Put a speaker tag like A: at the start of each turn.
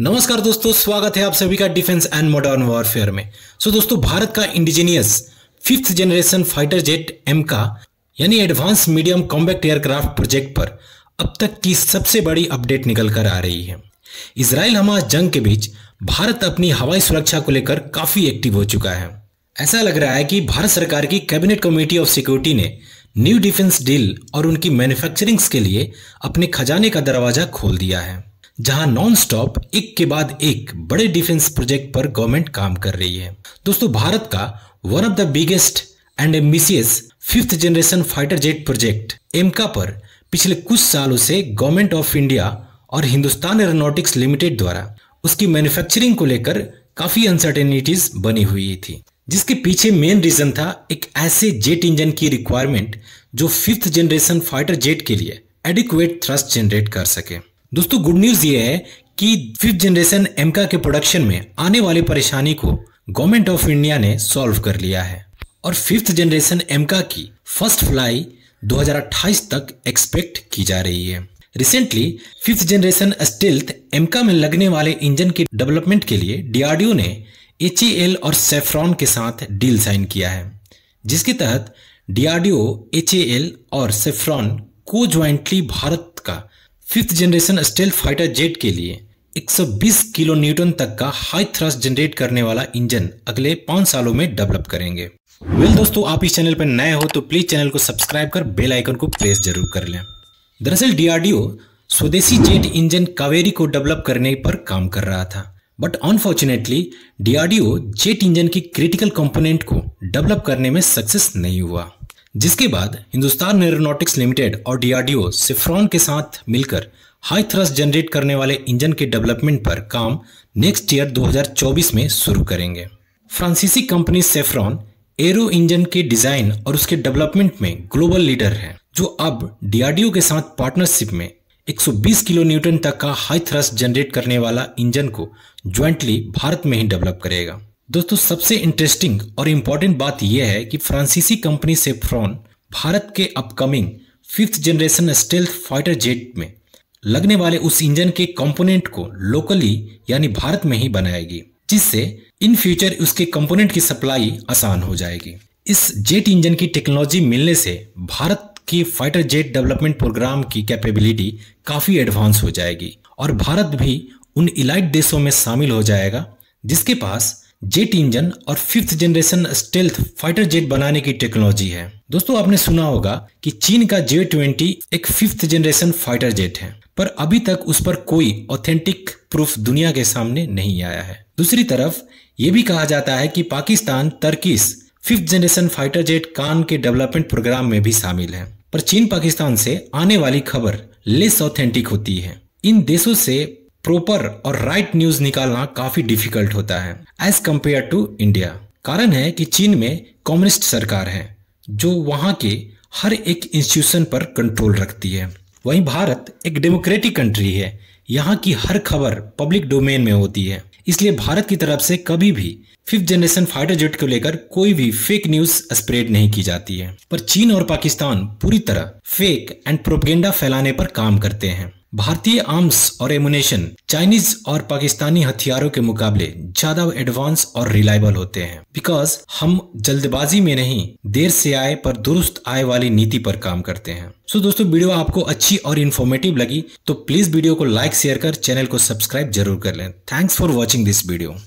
A: नमस्कार दोस्तों स्वागत है आप सभी का डिफेंस एंड मॉडर्न वॉरफेयर में सो so, दोस्तों भारत का indigenous fifth generation fighter jet AMCA यानी advanced medium combat aircraft project पर अब तक की सबसे बड़ी अपडेट निकल कर आ रही है इसराइल हमास जंग के बीच भारत अपनी हवाई सुरक्षा को लेकर काफी एक्टिव हो चुका है ऐसा लग रहा है कि भारत सरकार की कैबिनेट कमेटी ऑफ सिक्योरिटी ने न्यू डिफेंस डील और उनकी मैन्युफैक्चरिंग्स के लिए अपने खजाने का दरवाजा खोल दिया है जहां नॉन स्टॉप एक के बाद एक बड़े डिफेंस प्रोजेक्ट पर गवर्नमेंट काम कर रही है दोस्तों भारत का one of the biggest and ambitious fifth generation fighter jet project AMCA पर पिछले कुछ सालों से गवर्नमेंट ऑफ इंडिया और हिंदुस्तान एरोनोटिक्स लिमिटेड द्वारा उसकी मैन्युफैक्चरिंग को लेकर काफी अनसर्टेनिटीज बनी हुई थी जिसके पीछे मेन रीजन था एक ऐसे जेट इंजन की रिक्वायरमेंट जो फिफ्थ जनरेशन फाइटर जेट के लिए एडिक्वेट थ्रस्ट जनरेट कर सके दोस्तों गुड न्यूज ये है कि फिफ्थ जनरेशन एमका के प्रोडक्शन में आने वाली परेशानी को गवर्नमेंट ऑफ इंडिया ने सॉल्व कर लिया है और फिफ्थ जनरेशन एमका की फर्स्ट फ्लाई 2028 तक एक्सपेक्ट की जा रही है recently fifth generation stealth AMCA में लगने वाले इंजन के डेवलपमेंट के लिए डीआरडीओ ने एच e और सेफ्रॉन के साथ डील साइन किया है जिसके तहत डीआरडीओ एच e और सेफ्रॉन को ज्वाइंटली भारत का fifth generation stealth fighter jet के लिए 120 किलो न्यूटन तक का हाई थ्रस्ट जनरेट करने वाला इंजन अगले पांच सालों में डेवलप करेंगे वेल well, दोस्तों आप इस चैनल पर नए हो तो प्लीज चैनल को सब्सक्राइब कर बेल आइकन को प्रेस जरूर कर लें दरअसल डीआरडीओ स्वदेशी जेट इंजन कावेरी को डेवलप करने पर काम कर रहा था but unfortunately DRDO jet engine की क्रिटिकल कंपोनेंट को डेवलप करने में सक्सेस नहीं हुआ जिसके बाद हिंदुस्तान एरोनॉटिक्स लिमिटेड और डीआरडीओ सिफ्रॉन के साथ मिलकर हाई थ्रस्ट जनरेट करने वाले इंजन के डेवलपमेंट पर काम नेक्स्ट ईयर 2024 में शुरू करेंगे फ्रांसीसी कंपनी सेफ्रॉन एरो इंजन के डिजाइन और उसके डेवलपमेंट में ग्लोबल लीडर है जो अब डीआरडीओ के साथ पार्टनरशिप में 120 किलो न्यूटन तक का हाई थ्रस्ट जनरेट करने वाला इंजन को ज्वाइंटली भारत में ही डेवलप करेगा दोस्तों सबसे इंटरेस्टिंग और इम्पॉर्टेंट बात यह है कि फ्रांसीसी कंपनी सेफ्रॉन भारत के upcoming fifth generation stealth fighter jet में लगने वाले उस इंजन के कंपोनेंट को लोकली यानी भारत में ही बनाएगी जिससे इन फ्यूचर उसके कंपोनेंट की सप्लाई आसान हो जाएगी इस जेट इंजन की टेक्नोलॉजी मिलने से भारत की फाइटर जेट डेवलपमेंट प्रोग्राम की कैपेबिलिटी काफी एडवांस हो जाएगी और भारत भी उन इलाइट देशों में शामिल हो जाएगा जिसके पास जेट इंजन और fifth generation stealth fighter jet बनाने की टेक्नोलॉजी है दोस्तों आपने सुना होगा कि चीन का जे ट्वेंटी एक फिफ्थ जनरेशन फाइटर जेट है पर अभी तक उस पर कोई ऑथेंटिक प्रूफ दुनिया के सामने नहीं आया है दूसरी तरफ ये भी कहा जाता है कि Pakistan Turkish fifth generation fighter jet Kaan के डेवलपमेंट प्रोग्राम में भी शामिल है पर चीन पाकिस्तान से आने वाली खबर लेस ऑथेंटिक होती है इन देशों से प्रॉपर और राइट right न्यूज निकालना काफी डिफिकल्ट होता है एज कंपेयर टू इंडिया कारण है कि चीन में कम्युनिस्ट सरकार है जो वहाँ के हर एक इंस्टीट्यूशन पर कंट्रोल रखती है वहीं भारत एक डेमोक्रेटिक कंट्री है यहाँ की हर खबर पब्लिक डोमेन में होती है इसलिए भारत की तरफ से कभी भी फिफ्थ जनरेशन फाइटर जेट को लेकर कोई भी फेक न्यूज स्प्रेड नहीं की जाती है पर चीन और पाकिस्तान पूरी तरह फेक एंड प्रोपगेंडा फैलाने पर काम करते हैं भारतीय आर्म्स और एमुनेशन चाइनीज और पाकिस्तानी हथियारों के मुकाबले ज्यादा एडवांस और रिलायबल होते हैं बिकॉज हम जल्दबाजी में नहीं देर से आए पर दुरुस्त आय वाली नीति पर काम करते हैं सो so दोस्तों वीडियो आपको अच्छी और इन्फॉर्मेटिव लगी तो प्लीज वीडियो को लाइक शेयर कर चैनल को सब्सक्राइब जरूर कर लें thanks for watching this video